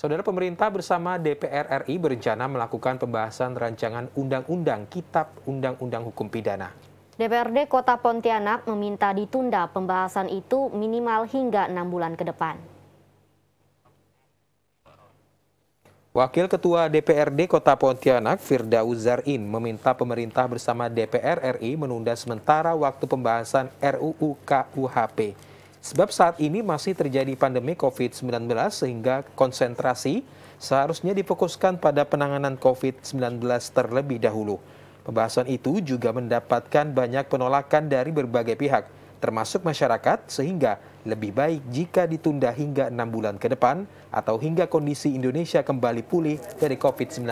Saudara pemerintah bersama DPR RI berencana melakukan pembahasan rancangan Undang-Undang Kitab Undang-Undang Hukum Pidana. DPRD Kota Pontianak meminta ditunda pembahasan itu minimal hingga enam bulan ke depan. Wakil Ketua DPRD Kota Pontianak, Firdaus Zarin, meminta pemerintah bersama DPR RI menunda sementara waktu pembahasan RUU KUHP. Sebab saat ini masih terjadi pandemi COVID-19 sehingga konsentrasi seharusnya difokuskan pada penanganan COVID-19 terlebih dahulu. Pembahasan itu juga mendapatkan banyak penolakan dari berbagai pihak, termasuk masyarakat, sehingga lebih baik jika ditunda hingga enam bulan ke depan atau hingga kondisi Indonesia kembali pulih dari COVID-19.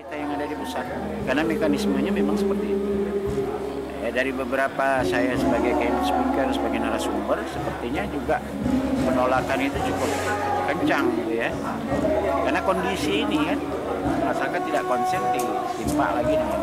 Kita yang ada di pusat, karena mekanismenya memang seperti itu dari beberapa saya sebagai keynote speaker, sebagai narasumber, sepertinya juga penolakan itu cukup kencang gitu ya. Karena kondisi ini kan masyarakat tidak konsen ditimpa lagi dengan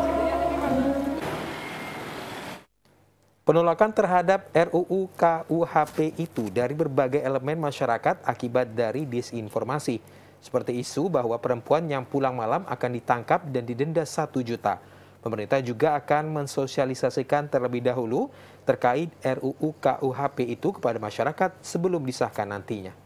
Penolakan terhadap RUU KUHP itu dari berbagai elemen masyarakat akibat dari disinformasi, seperti isu bahwa perempuan yang pulang malam akan ditangkap dan didenda 1 juta. Pemerintah juga akan mensosialisasikan terlebih dahulu terkait RUU KUHP itu kepada masyarakat sebelum disahkan nantinya.